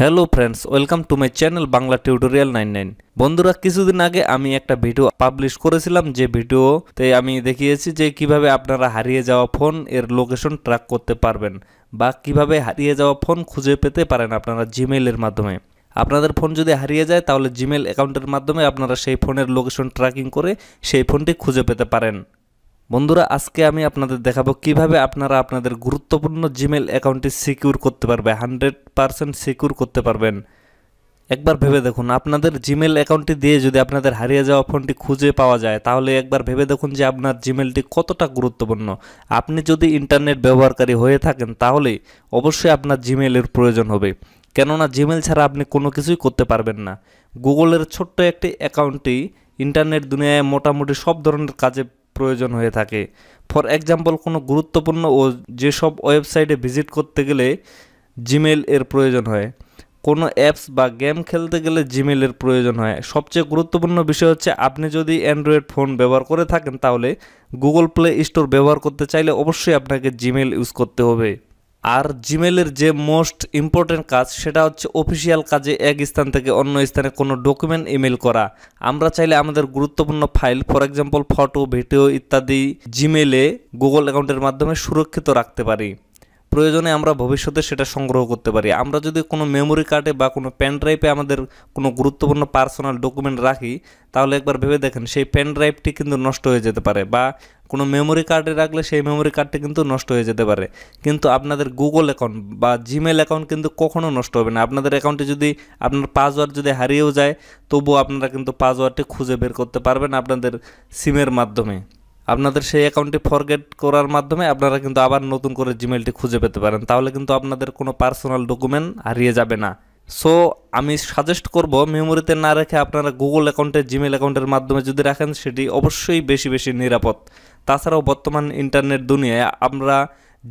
hello friends welcome to my channel Bangla tutorial nine nine বন্ধুরা কিছুদিন আগে আমি একটা ভিডিও পাবলিশ করেছিলাম যে ভিডিওতে আমি দেখিয়েছি যে কিভাবে আপনারা হারিয়ে যাওয়া ফোন এর লোকেশন ট্র্যাক করতে পারবেন বা কিভাবে হারিয়ে যাওয়া ফোন খুঁজে পেতে পারেন আপনারা জিমেলের মাধ্যমে আপনাদের ফোন যদি হারিয়ে যায় তাহলে জিমেল অ্যাকাউন্টের মাধ্যমে আপনারা সেই ফোনের লোকেশন ট্র্যাকিং করে সেই ফোনটি খুঁজে পেতে পারেন বন্ধুরা আজকে আমি আপনাদের দেখাবো কিভাবে আপনারা আপনাদের গুরুত্বপূর্ণ জিমেল অ্যাকাউন্টটি সিকিউর করতে পারবে হান্ড্রেড পারসেন্ট সিকিউর করতে পারবেন একবার ভেবে দেখুন আপনাদের জিমেল অ্যাকাউন্টটি দিয়ে যদি আপনাদের হারিয়ে যাওয়া ফোনটি খুঁজে পাওয়া যায় তাহলে একবার ভেবে দেখুন যে আপনার জিমেলটি কতটা গুরুত্বপূর্ণ আপনি যদি ইন্টারনেট ব্যবহারকারী হয়ে থাকেন তাহলে অবশ্যই আপনার জিমেলের প্রয়োজন হবে কেননা জিমেল ছাড়া আপনি কোনো কিছুই করতে পারবেন না গুগলের ছোট্ট একটি অ্যাকাউন্টটি ইন্টারনেট দুনিয়ায় মোটামুটি সব ধরনের কাজে প্রয়োজন হয়ে থাকে ফর এক্সাম্পল কোনো গুরুত্বপূর্ণ ও যেসব ওয়েবসাইটে ভিজিট করতে গেলে জিমেল এর প্রয়োজন হয় কোনো অ্যাপস বা গেম খেলতে গেলে জিমেলের প্রয়োজন হয় সবচেয়ে গুরুত্বপূর্ণ বিষয় হচ্ছে আপনি যদি অ্যান্ড্রয়েড ফোন ব্যবহার করে থাকেন তাহলে গুগল প্লে স্টোর ব্যবহার করতে চাইলে অবশ্যই আপনাকে জিমেল ইউজ করতে হবে আর জিমেলের যে মোস্ট ইম্পর্টেন্ট কাজ সেটা হচ্ছে অফিসিয়াল কাজে এক স্থান থেকে অন্য স্থানে কোনো ডকুমেন্ট ইমেল করা আমরা চাইলে আমাদের গুরুত্বপূর্ণ file for example photo video ইত্যাদি জিমেলে গুগল অ্যাকাউন্টের মাধ্যমে সুরক্ষিত রাখতে পারি প্রয়োজনে আমরা ভবিষ্যতে সেটা সংগ্রহ করতে পারি আমরা যদি কোনো মেমোরি কার্ডে বা কোনো পেন ড্রাইভে আমাদের কোনো গুরুত্বপূর্ণ পার্সোনাল ডকুমেন্ট রাখি তাহলে একবার ভেবে দেখেন সেই পেন ড্রাইভটি কিন্তু নষ্ট হয়ে যেতে পারে বা কোনো মেমোরি কার্ডে রাখলে সেই মেমোরি কার্ডটি কিন্তু নষ্ট হয়ে যেতে পারে কিন্তু আপনাদের গুগল অ্যাকাউন্ট বা জিমেল অ্যাকাউন্ট কিন্তু কখনও নষ্ট হবে না আপনাদের অ্যাকাউন্টে যদি আপনার পাসওয়ার্ড যদি হারিয়েও যায় তবুও আপনারা কিন্তু পাসওয়ার্ডটি খুঁজে বের করতে পারবেন আপনাদের সিমের মাধ্যমে আপনাদের সেই অ্যাকাউন্টটি ফরগেট করার মাধ্যমে আপনারা কিন্তু আবার নতুন করে জিমেলটি খুঁজে পেতে পারেন তাহলে কিন্তু আপনাদের কোনো পার্সোনাল ডকুমেন্ট হারিয়ে যাবে না সো আমি সাজেস্ট করব মেমোরিতে না রেখে আপনারা গুগল অ্যাকাউন্টে জিমেল অ্যাকাউন্টের মাধ্যমে যদি রাখেন সেটি অবশ্যই বেশি বেশি নিরাপদ তাছাড়াও বর্তমান ইন্টারনেট দুনিয়ায় আমরা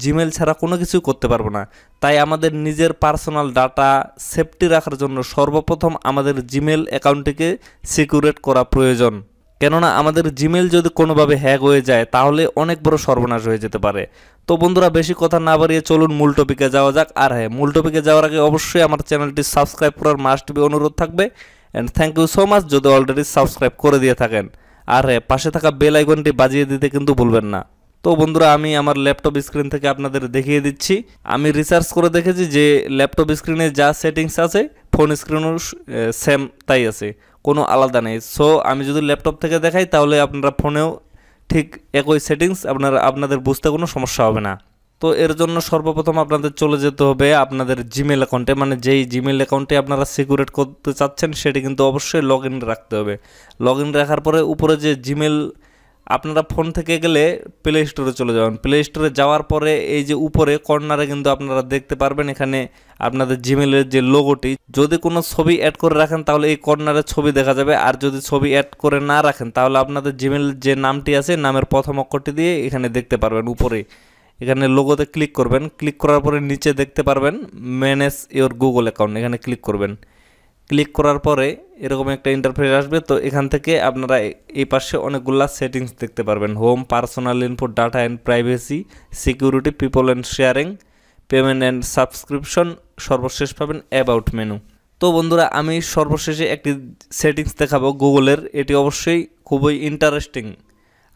জিমেল ছাড়া কোনো কিছু করতে পারবো না তাই আমাদের নিজের পার্সোনাল ডাটা সেফটি রাখার জন্য সর্বপ্রথম আমাদের জিমেল অ্যাকাউন্টটিকে সিকিউরেট করা প্রয়োজন কেননা আমাদের জিমেল যদি কোনোভাবে হ্যাক হয়ে যায় তাহলে অনেক বড় সর্বনাশ হয়ে যেতে পারে তো বন্ধুরা বেশি কথা না বাড়িয়ে চলুন মূল টপিকে যাওয়া যাক আর হ্যাঁ মূল টপিকে যাওয়ার আগে অবশ্যই আমার চ্যানেলটি সাবস্ক্রাইব করার মাস্ট বি অনুরোধ থাকবে and thank you so much যদি অলরেডি সাবস্ক্রাইব করে দিয়ে থাকেন আর হ্যাঁ পাশে থাকা বেল আইকনটি বাজিয়ে দিতে কিন্তু ভুলবেন না তো বন্ধুরা আমি আমার ল্যাপটপ স্ক্রিন থেকে আপনাদের দেখিয়ে দিচ্ছি আমি রিসার্চ করে দেখেছি যে ল্যাপটপ স্ক্রিনে যা সেটিংস আছে ফোন স্ক্রিনও সেম তাই আছে কোনো আলাদা নেই সো আমি যদি ল্যাপটপ থেকে দেখাই তাহলে আপনারা ফোনেও ঠিক একই সেটিংস আপনারা আপনাদের বুঝতে কোনো সমস্যা হবে না তো এর জন্য সর্বপ্রথম আপনাদের চলে যেতে হবে আপনাদের জিমেল অ্যাকাউন্টে মানে যেই জিমেল অ্যাকাউন্টে আপনারা সিকিউরেট করতে চাচ্ছেন সেটি কিন্তু অবশ্যই লগ রাখতে হবে লগ রাখার পরে উপরে যে জিমেল আপনারা ফোন থেকে গেলে প্লে স্টোরে চলে যাবেন প্লে স্টোরে যাওয়ার পরে এই যে উপরে কর্নারে কিন্তু আপনারা দেখতে পারবেন এখানে আপনাদের জিমেলের যে লোগোটি যদি কোনো ছবি অ্যাড করে রাখেন তাহলে এই কর্নারে ছবি দেখা যাবে আর যদি ছবি অ্যাড করে না রাখেন তাহলে আপনাদের জিমেল যে নামটি আছে নামের প্রথম অক্ষরটি দিয়ে এখানে দেখতে পারবেন উপরে এখানে লোগোতে ক্লিক করবেন ক্লিক করার পরে নিচে দেখতে পারবেন ম্যানেজ ইওর গুগল অ্যাকাউন্ট এখানে ক্লিক করবেন ক্লিক করার পরে এরকম একটা ইন্টারফেস আসবে তো এখান থেকে আপনারা এই পাশে অনেকগুলা সেটিংস দেখতে পারবেন home personal input data and privacy security people and sharing payment and subscription সর্বশেষ পাবেন অ্যাবাউট মেনু তো বন্ধুরা আমি সর্বশেষে একটি সেটিংস দেখাবো গুগলের এটি অবশ্যই খুবই ইন্টারেস্টিং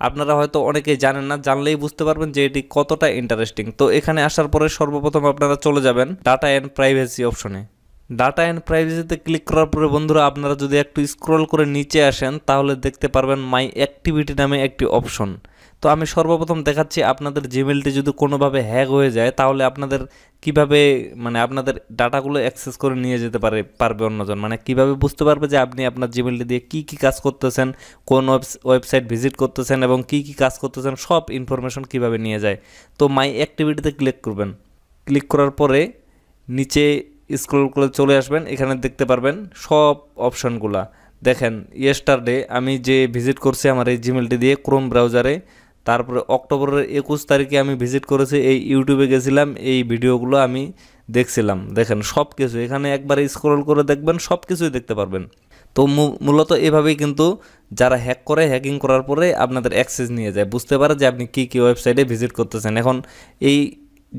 আপনারা হয়তো অনেকেই জানেন না জানলেই বুঝতে পারবেন যে এটি কতটা ইন্টারেস্টিং তো এখানে আসার পরে সর্বপ্রথম আপনারা চলে যাবেন ডাটা অ্যান্ড প্রাইভেসি অপশনে ডাটা অ্যান্ড প্রাইভেসিতে ক্লিক করার পরে বন্ধুরা আপনারা যদি একটু স্ক্রল করে নিচে আসেন তাহলে দেখতে পারবেন মাই অ্যাক্টিভিটি নামে একটি অপশন তো আমি সর্বপ্রথম দেখাচ্ছি আপনাদের জিমেলটি যদি কোনোভাবে হ্যাক হয়ে যায় তাহলে আপনাদের কিভাবে মানে আপনাদের ডাটাগুলো অ্যাক্সেস করে নিয়ে যেতে পারে পারবে অন্যজন মানে কিভাবে বুঝতে পারবে যে আপনি আপনার জিমেলটি দিয়ে কি কি কাজ করতেছেন কোন ওয়েবসাইট ভিজিট করতেছেন এবং কি কি কাজ করতেছেন সব ইনফরমেশন কিভাবে নিয়ে যায় তো মাই অ্যাক্টিভিটিতে ক্লিক করবেন ক্লিক করার পরে নিচে স্ক্রল করে চলে আসবেন এখানে দেখতে পারবেন সব অপশানগুলা দেখেন ইয়েস্টারডে আমি যে ভিজিট করছি আমার এই জিমেলটি দিয়ে ক্রোম ব্রাউজারে তারপরে অক্টোবরের একুশ তারিখে আমি ভিজিট করেছি এই ইউটিউবে গেছিলাম এই ভিডিওগুলো আমি দেখছিলাম দেখেন সব কিছু এখানে একবার স্ক্রল করে দেখবেন সব কিছুই দেখতে পারবেন তো মূলত এভাবেই কিন্তু যারা হ্যাক করে হ্যাকিং করার পরে আপনাদের অ্যাক্সেস নিয়ে যায় বুঝতে পারে যে আপনি কী কী ওয়েবসাইটে ভিজিট করতেছেন এখন এই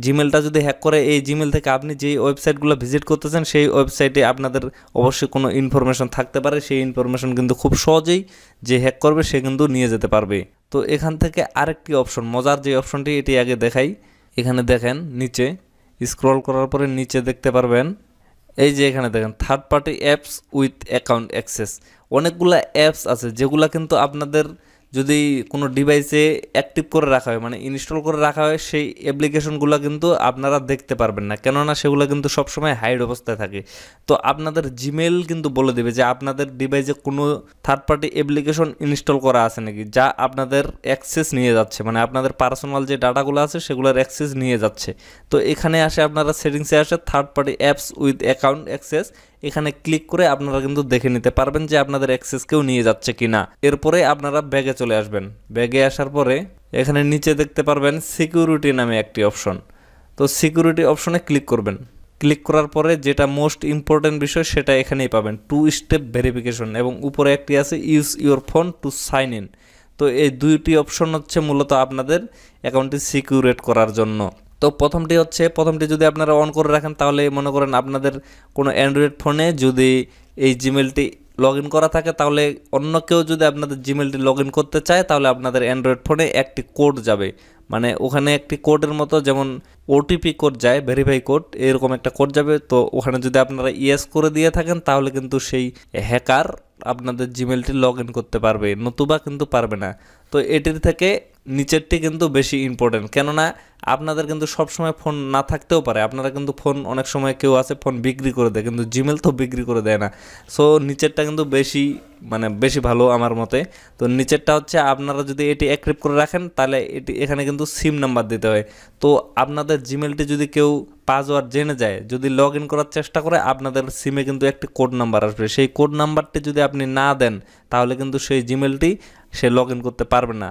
জিমেলটা যদি হ্যাক করে এই জিমেল থেকে আপনি যেই ওয়েবসাইটগুলো ভিজিট করতেছেন সেই ওয়েবসাইটে আপনাদের অবশ্যই কোনো ইনফরমেশন থাকতে পারে সেই ইনফরমেশন কিন্তু খুব সহজেই যে হ্যাক করবে সে কিন্তু নিয়ে যেতে পারবে তো এখান থেকে আরেকটি অপশন মজার যে অপশনটি এটি আগে দেখাই এখানে দেখেন নিচে স্ক্রল করার পরে নিচে দেখতে পারবেন এই যে এখানে দেখেন third party apps with account access অনেকগুলো অ্যাপস আছে যেগুলো কিন্তু আপনাদের যদি কোনো ডিভাইসে অ্যাক্টিভ করে রাখা হয় মানে ইনস্টল করে রাখা হয় সেই অ্যাপ্লিকেশনগুলো কিন্তু আপনারা দেখতে পারবেন না কেননা সেগুলো কিন্তু সবসময় হাইড অবস্থায় থাকে তো আপনাদের জিমেল কিন্তু বলে দেবে যে আপনাদের ডিভাইসে কোনো থার্ড পার্টি অ্যাপ্লিকেশন ইনস্টল করা আছে নাকি যা আপনাদের অ্যাক্সেস নিয়ে যাচ্ছে মানে আপনাদের পার্সোনাল যে ডাটাগুলো আছে সেগুলোর অ্যাক্সেস নিয়ে যাচ্ছে তো এখানে আসে আপনারা সেটিংসে আসে third party apps with account access এখানে ক্লিক করে আপনারা কিন্তু দেখে নিতে পারবেন যে আপনাদের অ্যাক্সেস কেউ নিয়ে যাচ্ছে কি না এরপরে আপনারা ব্যাগে চলে আসবেন ব্যাগে আসার পরে এখানে নিচে দেখতে পারবেন সিকিউরিটি নামে একটি অপশন তো সিকিউরিটি অপশনে ক্লিক করবেন ক্লিক করার পরে যেটা মোস্ট ইম্পর্টেন্ট বিষয় সেটা এখানেই পাবেন টু স্টেপ ভেরিফিকেশন এবং উপরে একটি আছে use your phone to sign in তো এই দুইটি অপশন হচ্ছে মূলত আপনাদের অ্যাকাউন্টটি সিকিউরেট করার জন্য তো প্রথমটি হচ্ছে প্রথমটি যদি আপনারা অন করে রাখেন তাহলে মনে করেন আপনাদের কোনো অ্যান্ড্রয়েড ফোনে যদি এই জিমেলটি লগ ইন করা থাকে তাহলে অন্য কেউ যদি আপনাদের জিমেলটি লগ ইন করতে চায় তাহলে আপনাদের অ্যান্ড্রয়েড ফোনে একটি কোড যাবে মানে ওখানে একটি কোডের মতো যেমন ওটিপি কোড যায় ভেরিফাই কোড এরকম একটা কোড যাবে তো ওখানে যদি আপনারা ইয়েস করে দিয়ে থাকেন তাহলে কিন্তু সেই হ্যাকার আপনাদের জিমেলটি লগ ইন করতে পারবে নতুবা কিন্তু পারবে না তো এটির থেকে নিচেরটি কিন্তু বেশি ইম্পর্টেন্ট কেননা আপনাদের কিন্তু সবসময় ফোন না থাকতেও পারে আপনারা কিন্তু ফোন অনেক সময় কেউ আছে ফোন বিক্রি করে দেয় কিন্তু জিমেল তো বিক্রি করে দেয় না সো নিচেরটা কিন্তু বেশি মানে বেশি ভালো আমার মতে তো নিচেরটা হচ্ছে আপনারা যদি এটি অ্যাক্রিপ করে রাখেন তাহলে এটি এখানে কিন্তু সিম নাম্বার দিতে হয় তো আপনাদের জিমেলটি যদি কেউ পাসওয়ার্ড জেনে যায় যদি লগ ইন করার চেষ্টা করে আপনাদের সিমে কিন্তু একটি কোড নাম্বার আসবে সেই কোড নাম্বারটি যদি আপনি না দেন তাহলে কিন্তু সেই জিমেলটি সে লগ ইন করতে পারবে না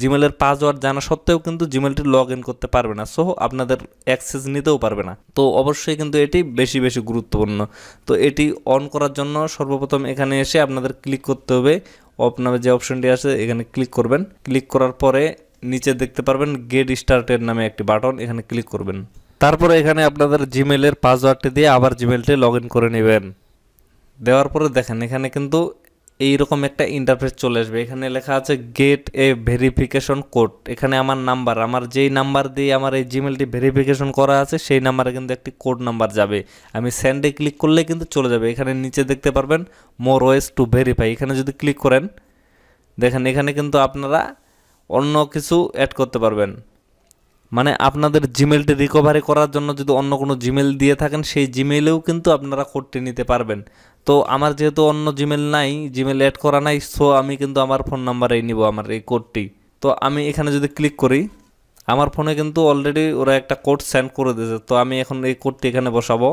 জিমেলের পাসওয়ার্ড জানা সত্ত্বেও কিন্তু জিমেলটি লগ ইন করতে পারবে না সো আপনাদের অ্যাক্সেস নিতেও পারবে না তো অবশ্যই কিন্তু এটি বেশি বেশি গুরুত্বপূর্ণ তো এটি অন করার জন্য সর্বপ্রথম এখানে এসে আপনাদের ক্লিক করতে হবে আপনার যে অপশনটি আছে এখানে ক্লিক করবেন ক্লিক করার পরে নিচে দেখতে পারবেন গেট স্টার্টের নামে একটি বাটন এখানে ক্লিক করবেন তারপরে এখানে আপনাদের জিমেলের পাসওয়ার্ডটি দিয়ে আবার জিমেলটি লগ করে নেবেন দেওয়ার পরে দেখেন এখানে কিন্তু এইরকম একটা ইন্টারফেস চলে আসবে এখানে লেখা আছে গেট এ ভেরিফিকেশন কোড এখানে আমার নাম্বার আমার যেই নাম্বার দিয়ে আমার এই জিমেলটি ভেরিফিকেশন করা আছে সেই নাম্বারে কিন্তু একটি কোড নাম্বার যাবে আমি স্যান্ডে ক্লিক করলে কিন্তু চলে যাবে এখানে নিচে দেখতে পারবেন মোর ওয়েস টু ভেরিফাই এখানে যদি ক্লিক করেন দেখেন এখানে কিন্তু আপনারা অন্য কিছু অ্যাড করতে পারবেন মানে আপনাদের জিমেলটি রিকভারি করার জন্য যদি অন্য কোনো জিমেল দিয়ে থাকেন সেই জিমেলেও কিন্তু আপনারা কোডটি নিতে পারবেন তো আমার যেহেতু অন্য জিমেল নাই জিমেল অ্যাড করা নাই সো আমি কিন্তু আমার ফোন নাম্বারেই নিব আমার এই কোডটি তো আমি এখানে যদি ক্লিক করি আমার ফোনে কিন্তু অলরেডি ওরা একটা কোড সেন্ড করে দিয়েছে তো আমি এখন এই কোডটি এখানে বসাবো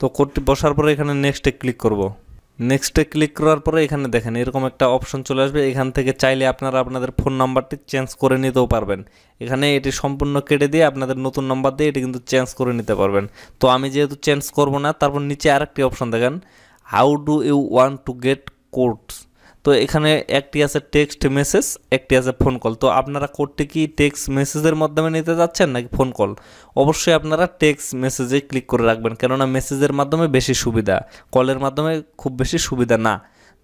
তো কোডটি বসার পরে এখানে নেক্সটে ক্লিক করবো নেক্সটে ক্লিক করার পরে এখানে দেখেন এরকম একটা অপশন চলে আসবে এখান থেকে চাইলে আপনারা আপনাদের ফোন নাম্বারটি চেঞ্জ করে নিতেও পারবেন এখানে এটি সম্পূর্ণ কেটে দিয়ে আপনাদের নতুন নাম্বার দিয়ে এটি কিন্তু চেঞ্জ করে নিতে পারবেন তো আমি যেহেতু চেঞ্জ করব না তারপর নিচে আরেকটি অপশন দেখেন how do you want to get codes তো এখানে একটি আছে টেক্সট মেসেজ একটি আছে ফোন কল তো আপনারা কোডটি কি টেক্সট মেসেজের মাধ্যমে নিতে যাচ্ছেন নাকি ফোন কল অবশ্যই আপনারা টেক্সট মেসেজে ক্লিক করে রাখবেন কেননা মেসেজের মাধ্যমে বেশি সুবিধা কলের মাধ্যমে খুব বেশি সুবিধা না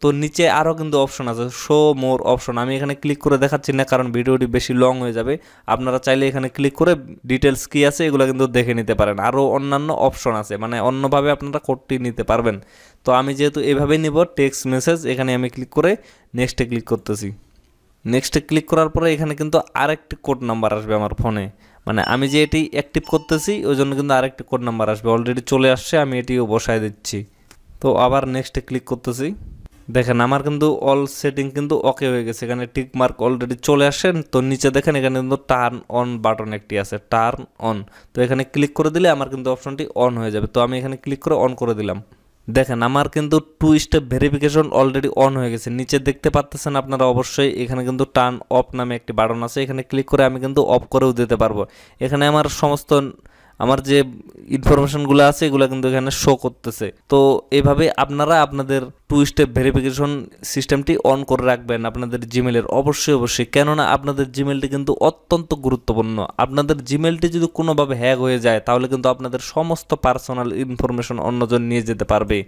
তো নিচে আরও কিন্তু অপশন আছে শো মোর অপশন আমি এখানে ক্লিক করে দেখাচ্ছি না কারণ ভিডিওটি বেশি লং হয়ে যাবে আপনারা চাইলে এখানে ক্লিক করে ডিটেলস কী আছে এগুলো কিন্তু দেখে নিতে পারেন আরও অন্যান্য অপশন আছে মানে অন্যভাবে আপনারা কোডটি নিতে পারবেন তো আমি যেহেতু এভাবেই নিব টেক্সট মেসেজ এখানে আমি ক্লিক করে নেক্সটে ক্লিক করতেছি নেক্সটে ক্লিক করার পরে এখানে কিন্তু আরেকটি কোড নাম্বার আসবে আমার ফোনে মানে আমি যে এটি অ্যাক্টিভ করতেছি ওই জন্য কিন্তু আরেকটি কোড নাম্বার আসবে অলরেডি চলে আসছে আমি এটিও বসায় দিচ্ছি তো আবার নেক্সটে ক্লিক করতেছি দেখেন আমার কিন্তু অল সেটিং কিন্তু ওকে হয়ে গেছে এখানে টিক মার্ক অলরেডি চলে আসেন তো নিচে দেখেন এখানে কিন্তু টার্ন অন বাটন একটি আছে টার্ন অন তো এখানে ক্লিক করে দিলে আমার কিন্তু অপশনটি অন হয়ে যাবে তো আমি এখানে ক্লিক করে অন করে দিলাম দেখেন আমার কিন্তু two step verification already on হয়ে গেছে নিচে দেখতে পাচ্ছেন আপনারা অবশ্যই এখানে কিন্তু টার্ন অফ নামে একটি বাটন আছে এখানে ক্লিক করে আমি কিন্তু অফ করেও দিতে পারবো এখানে আমার সমস্ত আমার যে ইনফরমেশনগুলো আছে এগুলো কিন্তু এখানে শো করতেছে তো এভাবে আপনারা আপনাদের টু স্টেপ ভেরিফিকেশন সিস্টেমটি অন করে রাখবেন আপনাদের জিমেলের অবশ্যই অবশ্যই কেননা আপনাদের জিমেলটি কিন্তু অত্যন্ত গুরুত্বপূর্ণ আপনাদের জিমেলটি যদি কোনোভাবে হ্যাক হয়ে যায় তাহলে কিন্তু আপনাদের সমস্ত পার্সোনাল ইনফরমেশন অন্যজন নিয়ে যেতে পারবে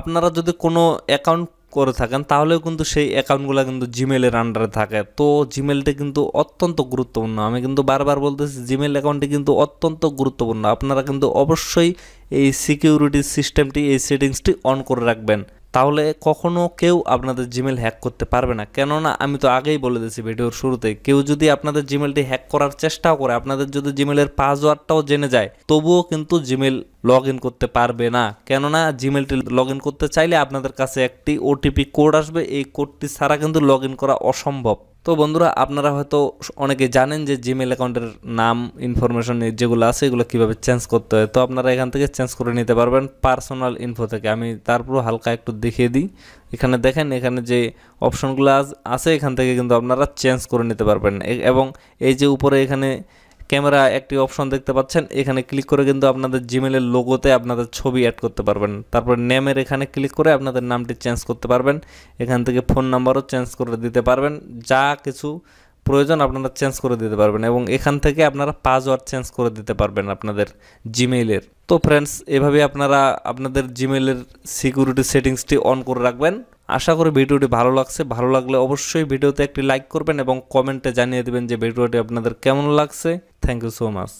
আপনারা যদি কোনো অ্যাকাউন্ট করে থাকেন তাহলেও কিন্তু সেই অ্যাকাউন্টগুলো কিন্তু জিমেলের আন্ডারে থাকে তো জিমেলটা কিন্তু অত্যন্ত গুরুত্বপূর্ণ আমি কিন্তু বারবার বলতেছি জিমেল অ্যাকাউন্টটি কিন্তু অত্যন্ত গুরুত্বপূর্ণ আপনারা কিন্তু অবশ্যই এই সিকিউরিটি সিস্টেমটি এই সেটিংসটি অন করে রাখবেন তাহলে কখনও কেউ আপনাদের জিমেল হ্যাক করতে পারবে না কেননা আমি তো আগেই বলে দিয়েছি ভিডিওর শুরুতে কেউ যদি আপনাদের জিমেলটি হ্যাক করার চেষ্টাও করে আপনাদের যদি জিমেলের পাসওয়ার্ডটাও জেনে যায় তবুও কিন্তু জিমেল লগ ইন করতে পারবে না কেননা জিমেলটি লগ করতে চাইলে আপনাদের কাছে একটি ওটিপি কোড আসবে এই কোডটি ছাড়া কিন্তু লগ করা অসম্ভব তো বন্ধুরা আপনারা হয়তো অনেকে জানেন যে জিমেল অ্যাকাউন্টের নাম ইনফরমেশন যেগুলো আছে এগুলো কীভাবে চেঞ্জ করতে হয় তো আপনারা এখান থেকে চেঞ্জ করে নিতে পারবেন পার্সোনাল ইনফো থেকে আমি তারপরও হালকা একটু দেখিয়ে দিই এখানে দেখেন এখানে যে অপশনগুলো আছে এখান থেকে কিন্তু আপনারা চেঞ্জ করে নিতে পারবেন এবং এই যে উপরে এখানে ক্যামেরা একটি অপশন দেখতে পাচ্ছেন এখানে ক্লিক করে কিন্তু আপনাদের জিমেলের লোগোতে আপনাদের ছবি অ্যাড করতে পারবেন তারপর নেমের এখানে ক্লিক করে আপনাদের নামটি চেঞ্জ করতে পারবেন এখান থেকে ফোন নাম্বারও চেঞ্জ করে দিতে পারবেন যা কিছু প্রয়োজন আপনারা চেঞ্জ করে দিতে পারবেন এবং এখান থেকে আপনারা পাসওয়ার্ড চেঞ্জ করে দিতে পারবেন আপনাদের জিমেইলের তো ফ্রেন্ডস এভাবে আপনারা আপনাদের জিমেইলের সিকিউরিটি সেটিংসটি অন করে রাখবেন আশা করি ভিডিওটি ভালো লাগছে ভালো লাগলে অবশ্যই ভিডিওতে একটি লাইক করবেন এবং কমেন্টে জানিয়ে দেবেন যে ভিডিওটি আপনাদের কেমন লাগছে থ্যাংক ইউ সো মাচ